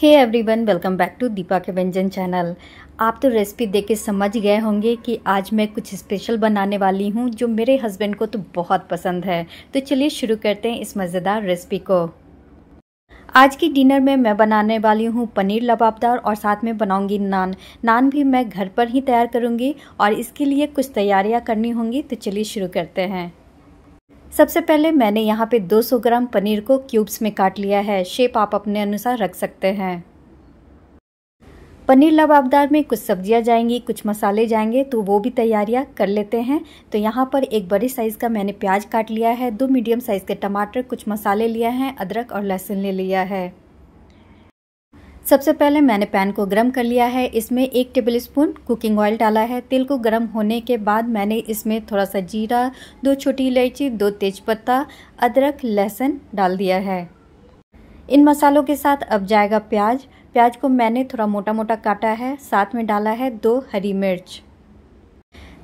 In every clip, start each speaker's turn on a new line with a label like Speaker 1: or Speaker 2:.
Speaker 1: hey everyone welcome back to Deepa के व्यंजन channel आप तो रेसिपी देख के समझ गए होंगे कि आज मैं कुछ स्पेशल बनाने वाली हूँ जो मेरे हस्बैंड को तो बहुत पसंद है तो चलिए शुरू करते हैं इस मज़ेदार रेसिपी को आज की डिनर में मैं बनाने वाली हूँ पनीर लबाबदार और साथ में बनाऊंगी नान नान भी मैं घर पर ही तैयार करूँगी और इसके लिए कुछ तैयारियाँ करनी होंगी तो चलिए शुरू करते हैं सबसे पहले मैंने यहाँ पे 200 ग्राम पनीर को क्यूब्स में काट लिया है शेप आप अपने अनुसार रख सकते हैं पनीर लबाबदार में कुछ सब्जियाँ जाएंगी कुछ मसाले जाएंगे तो वो भी तैयारियां कर लेते हैं तो यहाँ पर एक बड़े साइज़ का मैंने प्याज काट लिया है दो मीडियम साइज़ के टमाटर कुछ मसाले लिया हैं अदरक और लहसुन ले लिया है सबसे पहले मैंने पैन को गर्म कर लिया है इसमें एक टेबल स्पून कुकिंग ऑयल डाला है तेल को गर्म होने के बाद मैंने इसमें थोड़ा सा जीरा दो छोटी इलायची दो तेज़पत्ता अदरक लहसुन डाल दिया है इन मसालों के साथ अब जाएगा प्याज प्याज को मैंने थोड़ा मोटा मोटा काटा है साथ में डाला है दो हरी मिर्च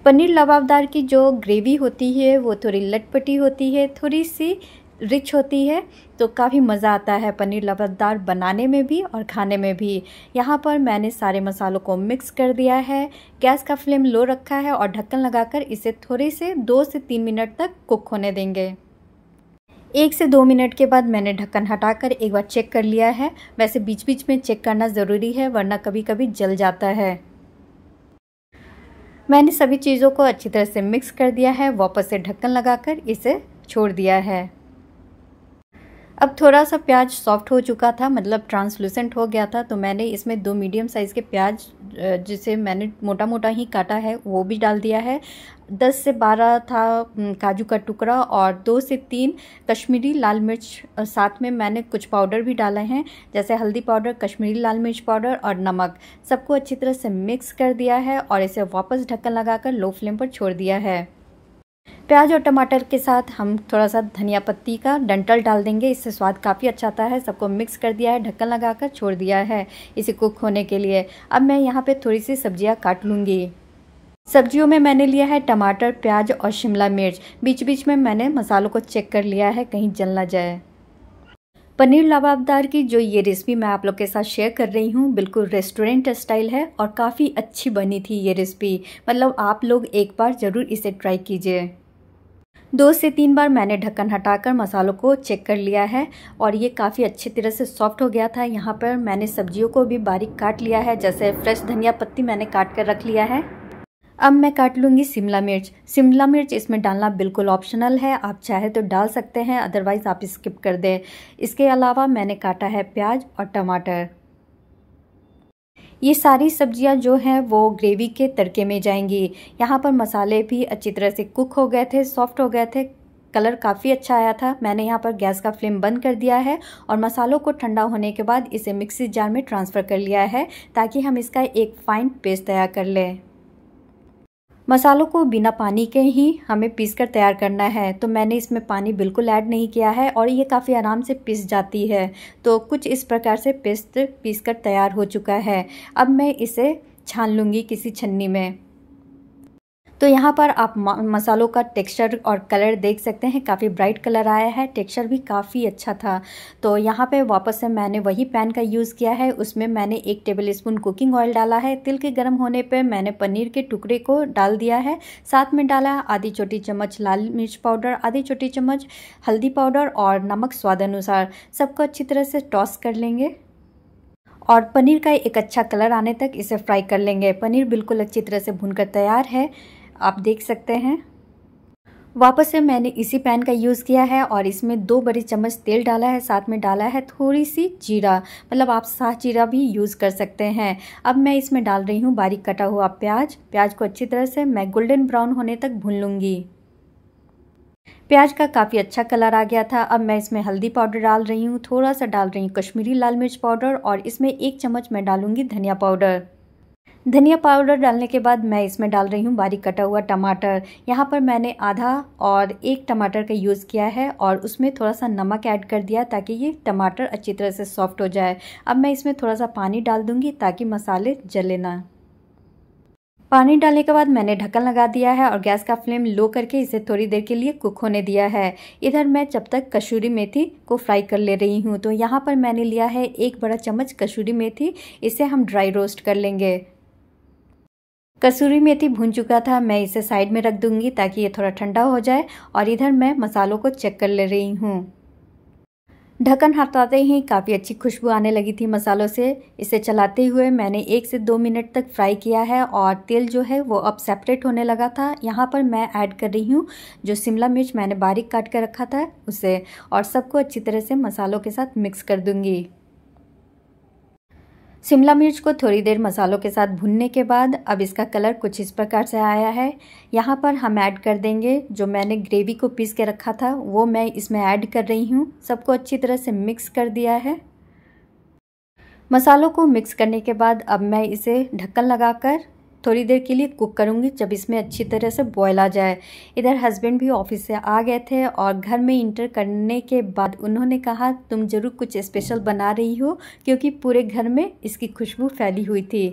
Speaker 1: पनीर लबाबदार की जो ग्रेवी होती है वो थोड़ी लटपटी होती है थोड़ी सी रिच होती है तो काफ़ी मज़ा आता है पनीर लबदार बनाने में भी और खाने में भी यहाँ पर मैंने सारे मसालों को मिक्स कर दिया है गैस का फ्लेम लो रखा है और ढक्कन लगाकर इसे थोड़े से दो से तीन मिनट तक कुक होने देंगे एक से दो मिनट के बाद मैंने ढक्कन हटाकर एक बार चेक कर लिया है वैसे बीच बीच में चेक करना ज़रूरी है वरना कभी कभी जल जाता है मैंने सभी चीज़ों को अच्छी तरह से मिक्स कर दिया है वापस से ढक्कन लगाकर इसे छोड़ दिया है अब थोड़ा सा प्याज सॉफ्ट हो चुका था मतलब ट्रांसलूसेंट हो गया था तो मैंने इसमें दो मीडियम साइज़ के प्याज जिसे मैंने मोटा मोटा ही काटा है वो भी डाल दिया है दस से बारह था काजू का टुकड़ा और दो से तीन कश्मीरी लाल मिर्च साथ में मैंने कुछ पाउडर भी डाले हैं जैसे हल्दी पाउडर कश्मीरी लाल मिर्च पाउडर और नमक सबको अच्छी तरह से मिक्स कर दिया है और इसे वापस ढक्कन लगाकर लो फ्लेम पर छोड़ दिया है प्याज और टमाटर के साथ हम थोड़ा सा धनिया पत्ती का डंटल डाल देंगे इससे स्वाद काफ़ी अच्छा आता है सबको मिक्स कर दिया है ढक्कन लगाकर छोड़ दिया है इसे कुक होने के लिए अब मैं यहाँ पे थोड़ी सी सब्जियाँ काट लूँगी सब्जियों में मैंने लिया है टमाटर प्याज और शिमला मिर्च बीच बीच में मैंने मसालों को चेक कर लिया है कहीं जल ना जाए पनीर लबाबदार की जो ये रेसिपी मैं आप लोग के साथ शेयर कर रही हूँ बिल्कुल रेस्टोरेंट स्टाइल है और काफ़ी अच्छी बनी थी ये रेसिपी मतलब आप लोग एक बार ज़रूर इसे ट्राई कीजिए दो से तीन बार मैंने ढक्कन हटाकर मसालों को चेक कर लिया है और ये काफ़ी अच्छी तरह से सॉफ्ट हो गया था यहाँ पर मैंने सब्जियों को भी बारीक काट लिया है जैसे फ्रेश धनिया पत्ती मैंने काट कर रख लिया है अब मैं काट लूँगी शिमला मिर्च शिमला मिर्च इसमें डालना बिल्कुल ऑप्शनल है आप चाहे तो डाल सकते हैं अदरवाइज़ आप स्किप कर दें इसके अलावा मैंने काटा है प्याज और टमाटर ये सारी सब्जियां जो हैं वो ग्रेवी के तड़के में जाएंगी यहाँ पर मसाले भी अच्छी तरह से कुक हो गए थे सॉफ्ट हो गए थे कलर काफ़ी अच्छा आया था मैंने यहाँ पर गैस का फ्लेम बंद कर दिया है और मसालों को ठंडा होने के बाद इसे मिक्सी जार में ट्रांसफ़र कर लिया है ताकि हम इसका एक फ़ाइन पेस्ट तैयार कर लें मसालों को बिना पानी के ही हमें पीस कर तैयार करना है तो मैंने इसमें पानी बिल्कुल ऐड नहीं किया है और ये काफ़ी आराम से पीस जाती है तो कुछ इस प्रकार से पेस्ट पीस कर तैयार हो चुका है अब मैं इसे छान लूँगी किसी छन्नी में तो यहाँ पर आप मसालों का टेक्सचर और कलर देख सकते हैं काफ़ी ब्राइट कलर आया है टेक्सचर भी काफ़ी अच्छा था तो यहाँ पे वापस से मैंने वही पैन का यूज़ किया है उसमें मैंने एक टेबल स्पून कुकिंग ऑयल डाला है तिल के गर्म होने पर मैंने पनीर के टुकड़े को डाल दिया है साथ में डाला आधी छोटी चम्मच लाल मिर्च पाउडर आधी छोटी चम्मच हल्दी पाउडर और नमक स्वाद अनुसार सबको अच्छी तरह से टॉस कर लेंगे और पनीर का एक अच्छा कलर आने तक इसे फ्राई कर लेंगे पनीर बिल्कुल अच्छी तरह से भुनकर तैयार है आप देख सकते हैं वापस से मैंने इसी पैन का यूज़ किया है और इसमें दो बड़े चम्मच तेल डाला है साथ में डाला है थोड़ी सी जीरा मतलब आप साह जीरा भी यूज़ कर सकते हैं अब मैं इसमें डाल रही हूँ बारीक कटा हुआ प्याज प्याज को अच्छी तरह से मैं गोल्डन ब्राउन होने तक भून लूँगी प्याज का काफ़ी अच्छा कलर आ गया था अब मैं इसमें हल्दी पाउडर डाल रही हूँ थोड़ा सा डाल रही हूँ कश्मीरी लाल मिर्च पाउडर और इसमें एक चम्मच मैं डालूँगी धनिया पाउडर धनिया पाउडर डालने के बाद मैं इसमें डाल रही हूँ बारीक कटा हुआ टमाटर यहाँ पर मैंने आधा और एक टमाटर का यूज़ किया है और उसमें थोड़ा सा नमक ऐड कर दिया ताकि ये टमाटर अच्छी तरह से सॉफ्ट हो जाए अब मैं इसमें थोड़ा सा पानी डाल दूँगी ताकि मसाले जले ना पानी डालने के बाद मैंने ढक्कन लगा दिया है और गैस का फ्लेम लो करके इसे थोड़ी देर के लिए कुक होने दिया है इधर मैं जब तक कसूरी मेथी को फ्राई कर ले रही हूँ तो यहाँ पर मैंने लिया है एक बड़ा चम्मच कसूरी मेथी इसे हम ड्राई रोस्ट कर लेंगे कसूरी मेथी भून चुका था मैं इसे साइड में रख दूंगी ताकि ये थोड़ा ठंडा हो जाए और इधर मैं मसालों को चेक कर ले रही हूँ ढक्कन हटाते ही काफ़ी अच्छी खुशबू आने लगी थी मसालों से इसे चलाते हुए मैंने एक से दो मिनट तक फ्राई किया है और तेल जो है वो अब सेपरेट होने लगा था यहाँ पर मैं ऐड कर रही हूँ जो शिमला मिर्च मैंने बारीक काट कर रखा था उसे और सबको अच्छी तरह से मसालों के साथ मिक्स कर दूँगी शिमला मिर्च को थोड़ी देर मसालों के साथ भुनने के बाद अब इसका कलर कुछ इस प्रकार से आया है यहाँ पर हम ऐड कर देंगे जो मैंने ग्रेवी को पीस के रखा था वो मैं इसमें ऐड कर रही हूँ सबको अच्छी तरह से मिक्स कर दिया है मसालों को मिक्स करने के बाद अब मैं इसे ढक्कन लगाकर थोड़ी देर के लिए कुक करूँगी जब इसमें अच्छी तरह से बॉयल आ जाए इधर हस्बैंड भी ऑफिस से आ गए थे और घर में इंटर करने के बाद उन्होंने कहा तुम ज़रूर कुछ स्पेशल बना रही हो क्योंकि पूरे घर में इसकी खुशबू फैली हुई थी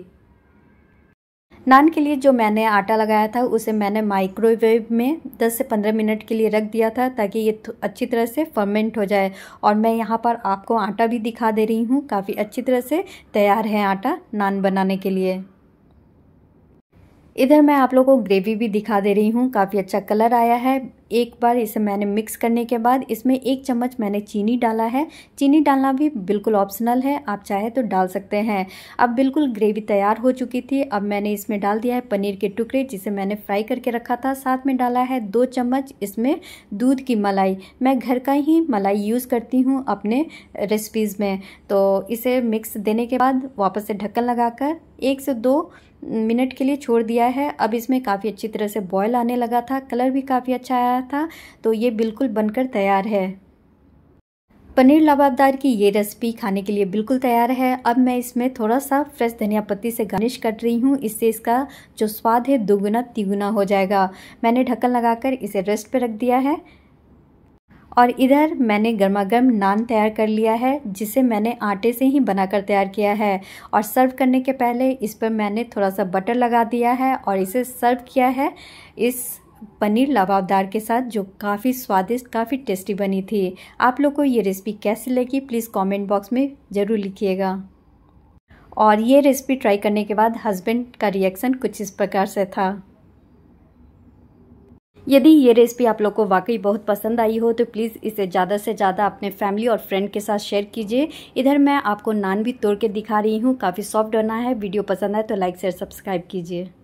Speaker 1: नान के लिए जो मैंने आटा लगाया था उसे मैंने माइक्रोवेव में 10 से 15 मिनट के लिए रख दिया था ताकि ये अच्छी तरह से फर्मेंट हो जाए और मैं यहाँ पर आपको आटा भी दिखा दे रही हूँ काफ़ी अच्छी तरह से तैयार है आटा नान बनाने के लिए इधर मैं आप लोगों को ग्रेवी भी दिखा दे रही हूँ काफ़ी अच्छा कलर आया है एक बार इसे मैंने मिक्स करने के बाद इसमें एक चम्मच मैंने चीनी डाला है चीनी डालना भी बिल्कुल ऑप्शनल है आप चाहे तो डाल सकते हैं अब बिल्कुल ग्रेवी तैयार हो चुकी थी अब मैंने इसमें डाल दिया है पनीर के टुकड़े जिसे मैंने फ्राई करके रखा था साथ में डाला है दो चम्मच इसमें दूध की मलाई मैं घर का ही मलाई यूज़ करती हूँ अपने रेसिपीज़ में तो इसे मिक्स देने के बाद वापस से ढक्कन लगाकर एक से दो मिनट के लिए छोड़ दिया है अब इसमें काफ़ी अच्छी तरह से बॉयल आने लगा था कलर भी काफ़ी अच्छा आया था तो ये बिल्कुल बनकर तैयार है पनीर लबाबदार की ये रेसिपी खाने के लिए बिल्कुल तैयार है अब मैं इसमें थोड़ा सा फ्रेश धनिया पत्ती से गार्निश कर रही हूँ इससे इसका जो स्वाद है दोगुना तिगुना हो जाएगा मैंने ढक्कन लगाकर इसे रेस्ट पर रख दिया है और इधर मैंने गर्मा गर्म नान तैयार कर लिया है जिसे मैंने आटे से ही बनाकर तैयार किया है और सर्व करने के पहले इस पर मैंने थोड़ा सा बटर लगा दिया है और इसे सर्व किया है इस पनीर लबाबदार के साथ जो काफ़ी स्वादिष्ट काफ़ी टेस्टी बनी थी आप लोग को ये रेसिपी कैसी लगी प्लीज़ कमेंट बॉक्स में ज़रूर लिखिएगा और ये रेसिपी ट्राई करने के बाद हस्बैंड का रिएक्शन कुछ इस प्रकार से था यदि ये रेसिपी आप लोग को वाकई बहुत पसंद आई हो तो प्लीज़ इसे ज़्यादा से ज़्यादा अपने फैमिली और फ्रेंड के साथ शेयर कीजिए इधर मैं आपको नान भी तोड़ के दिखा रही हूँ काफ़ी सॉफ्ट बना है वीडियो पसंद आए तो लाइक शेयर सब्सक्राइब कीजिए